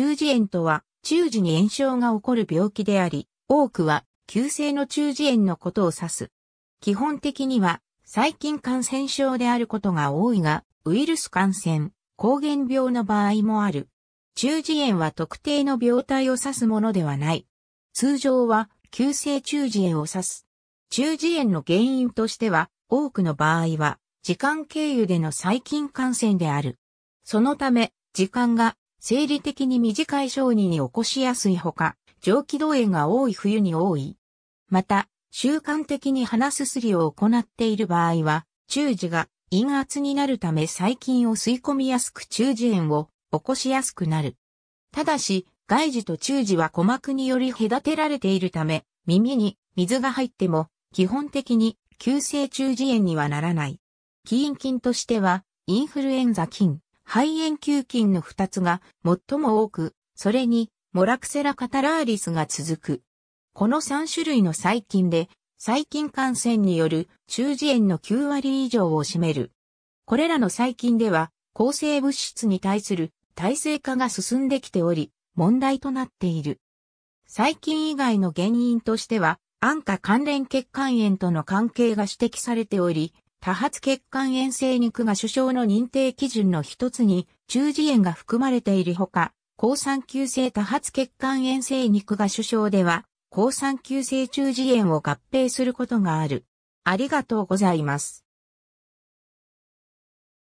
中耳炎とは、中耳に炎症が起こる病気であり、多くは、急性の中耳炎のことを指す。基本的には、細菌感染症であることが多いが、ウイルス感染、抗原病の場合もある。中耳炎は特定の病態を指すものではない。通常は、急性中耳炎を指す。中耳炎の原因としては、多くの場合は、時間経由での細菌感染である。そのため、時間が生理的に短い小児に起こしやすいほか、上気動炎が多い冬に多い。また、習慣的に鼻すすりを行っている場合は、中耳が陰圧になるため細菌を吸い込みやすく中耳炎を起こしやすくなる。ただし、外耳と中耳は鼓膜により隔てられているため、耳に水が入っても、基本的に急性中耳炎にはならない。起因菌としては、インフルエンザ菌、肺炎球菌の2つが最も多く、それにモラクセラカタラーリスが続く。この3種類の細菌で、細菌感染による中耳炎の9割以上を占める。これらの細菌では、抗生物質に対する耐性化が進んできており、問題となっている。細菌以外の原因としては、安価関連血管炎との関係が指摘されており、多発血管炎性肉が首相の認定基準の一つに、中耳炎が含まれているほか、高酸球性多発血管炎性肉が首相では、高酸球性中耳炎を合併することがある。ありがとうございます。